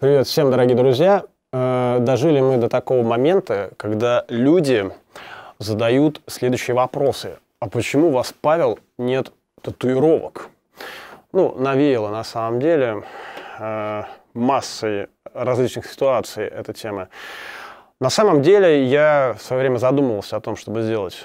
Привет всем, дорогие друзья! Э, дожили мы до такого момента, когда люди задают следующие вопросы. А почему у вас, Павел, нет татуировок? Ну, навеяло на самом деле э, массой различных ситуаций эта тема. На самом деле я в свое время задумывался о том, чтобы сделать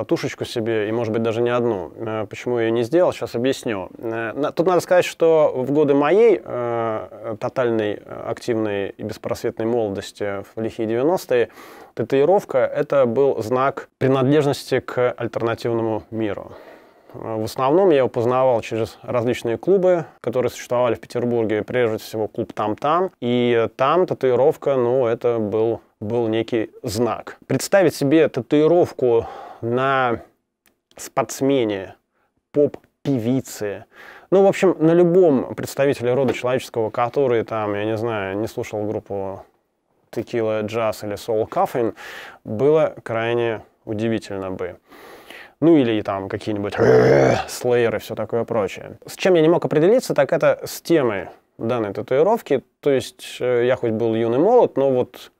татушечку себе, и, может быть, даже не одну. Э, почему я ее не сделал, сейчас объясню. Э, тут надо сказать, что в годы моей э, э тотальной, активной и беспросветной молодости в лихие 90-е татуировка — это был знак принадлежности к альтернативному миру. В основном я его познавал через различные клубы, которые существовали в Петербурге. Прежде всего клуб «Там-там». И там татуировка, ну, это был, был некий знак. Представить себе татуировку на спортсмене, поп-певице. Ну, в общем, на любом представителе рода человеческого, который там, я не знаю, не слушал группу Текила Джаз или Soul Coffin, было крайне удивительно бы. Ну или там какие-нибудь слейеры, все такое прочее. С чем я не мог определиться, так это с темой данной татуировки. То есть э, я хоть был юный молод, но вот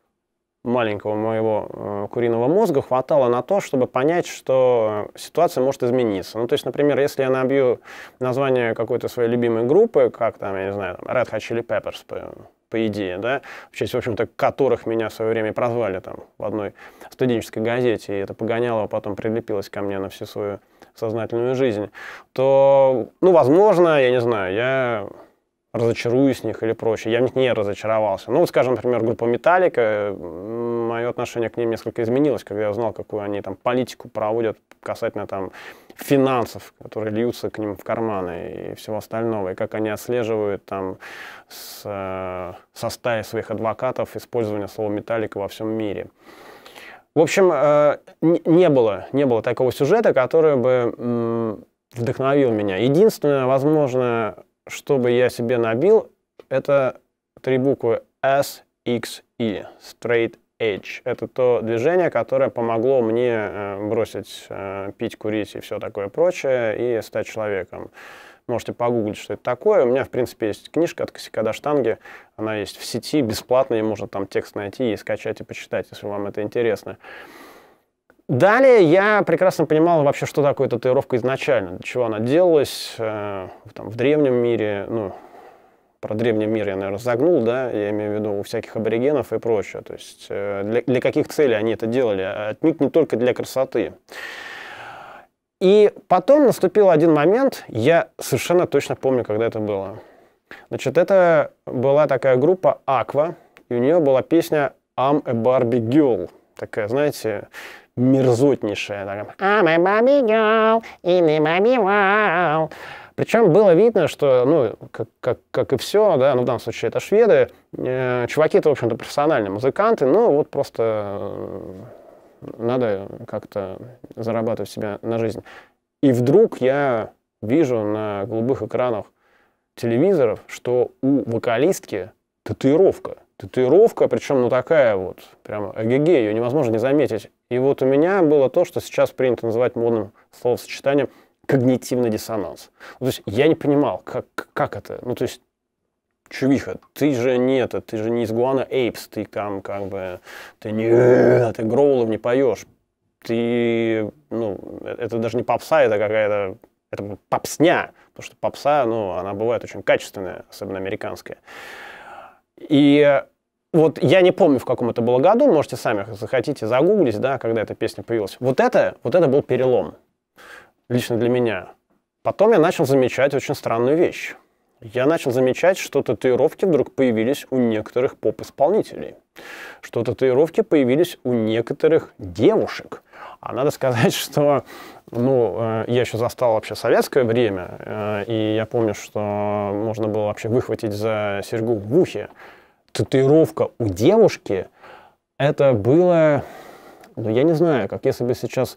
маленького моего э, куриного мозга хватало на то, чтобы понять, что ситуация может измениться. Ну, то есть, например, если я набью название какой-то своей любимой группы, как там, я не знаю, там, Red Hot Chili Peppers, по, по идее, да, в честь, в общем-то, которых меня в свое время прозвали там в одной студенческой газете, и это погоняло, а потом прилепилось ко мне на всю свою сознательную жизнь, то, ну, возможно, я не знаю, я разочаруюсь в них или прочее. Я в них не разочаровался. Ну, вот, скажем, например, группа «Металлика», мое отношение к ним несколько изменилось, когда я узнал, какую они там политику проводят касательно там финансов, которые льются к ним в карманы и всего остального, и как они отслеживают там с, э, составе своих адвокатов использование слова «металлика» во всем мире. В общем, э, не было, не было такого сюжета, который бы вдохновил меня. Единственное, возможно, что бы я себе набил, это три буквы S, X, E, Straight Edge. Это то движение, которое помогло мне э, бросить э, пить, курить и все такое прочее, и стать человеком. Можете погуглить, что это такое. У меня, в принципе, есть книжка от косяка до штанги. Она есть в сети, бесплатно, и можно там текст найти и скачать и почитать, если вам это интересно. Далее я прекрасно понимал вообще, что такое татуировка изначально, для чего она делалась э, там, в древнем мире, ну, про древний мир я, наверное, загнул, да, я имею в виду у всяких аборигенов и прочее. То есть э, для, для каких целей они это делали, отнюдь не только для красоты. И потом наступил один момент, я совершенно точно помню, когда это было. Значит, это была такая группа Аква, и у нее была песня «I'm a Barbie Girl». Такая, знаете, мерзотнейшая. Там, I'm a и girl in a Причем было видно, что, ну, как, как, как и все, да, ну, в данном случае это шведы, э, чуваки-то, в общем-то, профессиональные музыканты, но ну, вот просто э, надо как-то зарабатывать себя на жизнь. И вдруг я вижу на голубых экранах телевизоров, что у вокалистки татуировка. Татуировка, причем, ну, такая вот, прямо эгеге, ее невозможно не заметить. И вот у меня было то, что сейчас принято называть модным словосочетанием когнитивный диссонанс. Ну, то есть я не понимал, как, как это. Ну, то есть, чувиха, ты же не это, ты же не из Гуана Эйпс, ты там как бы, ты не, э, ты Гроулов не поешь. Ты, ну, э, это даже не попса, это какая-то, это попсня. Потому что попса, ну, она бывает очень качественная, особенно американская. И вот я не помню, в каком это было году, можете сами захотите загуглить, да, когда эта песня появилась. Вот это, вот это был перелом лично для меня. Потом я начал замечать очень странную вещь. Я начал замечать, что татуировки вдруг появились у некоторых поп-исполнителей, что татуировки появились у некоторых девушек. А надо сказать, что ну, э, я еще застал вообще советское время, э, и я помню, что можно было вообще выхватить за серьгу в ухе татуировка у девушки, это было, ну я не знаю, как если бы сейчас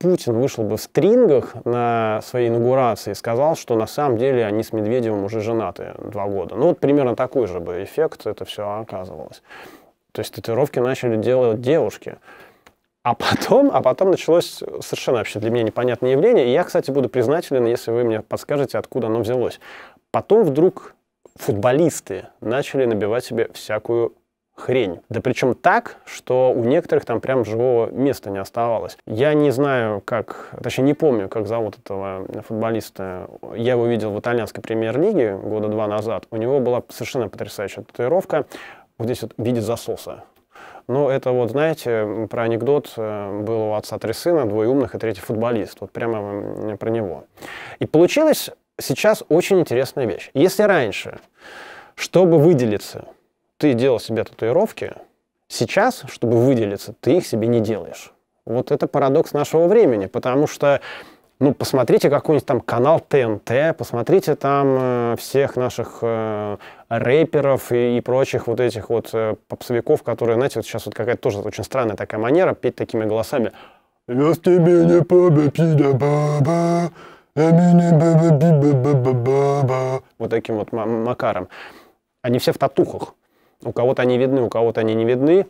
Путин вышел бы в стрингах на своей инаугурации и сказал, что на самом деле они с Медведевым уже женаты два года. Ну вот примерно такой же бы эффект это все оказывалось. То есть татуировки начали делать девушки. А потом, а потом началось совершенно вообще для меня непонятное явление. И я, кстати, буду признателен, если вы мне подскажете, откуда оно взялось. Потом вдруг футболисты начали набивать себе всякую хрень. Да причем так, что у некоторых там прям живого места не оставалось. Я не знаю, как, точнее не помню, как зовут этого футболиста. Я его видел в итальянской премьер-лиге года два назад. У него была совершенно потрясающая татуировка. Вот здесь вот в виде засоса. Но это вот, знаете, про анекдот э, был у отца три сына, двое умных и третий футболист. Вот прямо про него. И получилось Сейчас очень интересная вещь. Если раньше, чтобы выделиться, ты делал себе татуировки, сейчас, чтобы выделиться, ты их себе не делаешь. Вот это парадокс нашего времени, потому что ну, посмотрите какой-нибудь там канал ТНТ, посмотрите там э, всех наших э, рэперов и, и прочих вот этих вот э, попсовиков, которые, знаете, вот сейчас вот какая-то тоже очень странная такая манера петь такими голосами. «Я тебе не папа, пида, баба». Вот таким вот макаром. Они все в татухах. У кого-то они видны, у кого-то они не видны.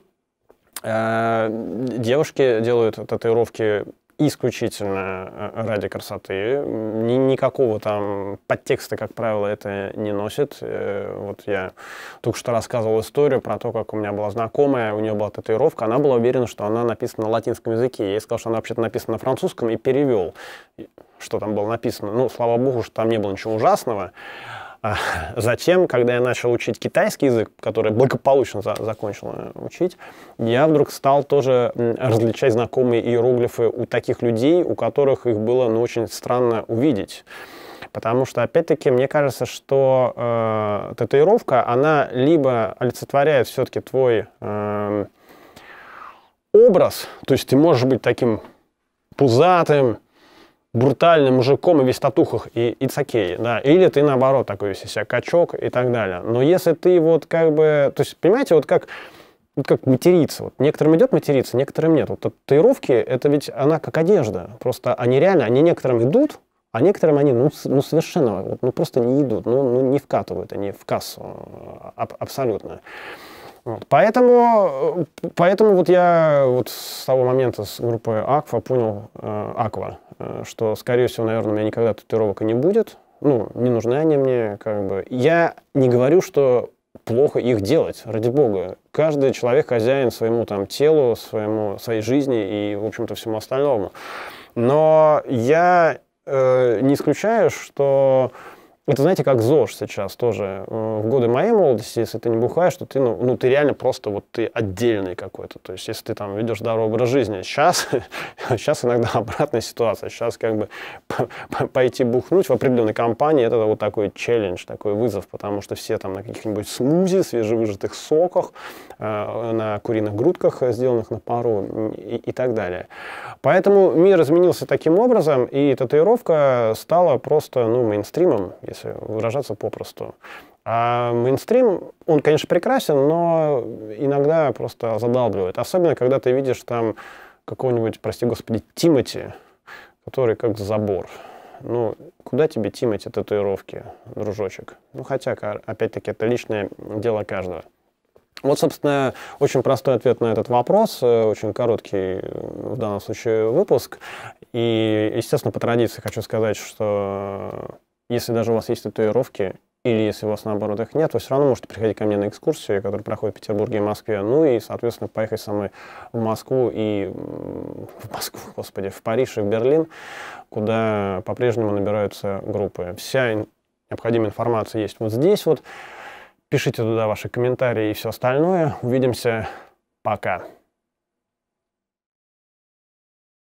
А, девушки делают татуировки исключительно э, ради красоты. Ни, никакого там подтекста, как правило, это не носит. Э, вот я только что рассказывал историю про то, как у меня была знакомая, у нее была татуировка, она была уверена, что она написана на латинском языке. Я ей сказал, что она вообще-то написана на французском и перевел, что там было написано. Ну, слава богу, что там не было ничего ужасного. А, Затем, когда я начал учить китайский язык, который благополучно за закончил э, учить, я вдруг стал тоже различать знакомые иероглифы у таких людей, у которых их было ну, очень странно увидеть. Потому что, опять-таки, мне кажется, что э, татуировка, она либо олицетворяет все-таки твой э, образ, то есть ты можешь быть таким пузатым, брутальным мужиком и весь в татухах, и it's okay, да, или ты наоборот такой весь себя качок и так далее. Но если ты вот как бы, то есть, понимаете, вот как, вот как материться, вот некоторым идет материться, некоторым нет. Вот татуировки, это ведь она как одежда, просто они реально, они некоторым идут, а некоторым они, ну, ну совершенно, ну, просто не идут, ну, ну, не вкатывают они в кассу а, аб абсолютно. Поэтому, э, поэтому вот я вот с того момента с группой Аква понял, э, Аква, э, что, скорее всего, наверное, у меня никогда татуировок и не будет. Ну, не нужны они мне, как бы. Я не говорю, что плохо их делать, ради бога. Каждый человек хозяин своему там телу, своему, своей жизни и, в общем-то, всему остальному. Но я э, не исключаю, что это, знаете, как ЗОЖ сейчас тоже. Э, в годы моей молодости, если ты не бухаешь, то ты, ну, ну ты реально просто вот ты отдельный какой-то. То есть, если ты там ведешь здоровый образ жизни. Сейчас, сейчас иногда обратная ситуация. Сейчас как бы пойти бухнуть в определенной компании, это вот такой челлендж, такой вызов, потому что все там на каких-нибудь смузи, свежевыжатых соках, э, на куриных грудках, э, сделанных на пару и, и так далее. Поэтому мир изменился таким образом, и татуировка стала просто, ну, мейнстримом, если выражаться попросту. А мейнстрим, он, конечно, прекрасен, но иногда просто задалбливает. Особенно, когда ты видишь там какого-нибудь, прости господи, Тимати, который как забор. Ну, куда тебе Тимати татуировки, дружочек? Ну, хотя, опять-таки, это личное дело каждого. Вот, собственно, очень простой ответ на этот вопрос, э, очень короткий э, в данном случае выпуск. И, естественно, по традиции хочу сказать, что если даже у вас есть татуировки, или если у вас наоборот их нет, вы все равно можете приходить ко мне на экскурсию, которая проходит в Петербурге и Москве, ну и, соответственно, поехать со мной в Москву и в Москву, господи, в Париж и в Берлин, куда по-прежнему набираются группы. Вся необходимая информация есть вот здесь вот. Пишите туда ваши комментарии и все остальное. Увидимся. Пока.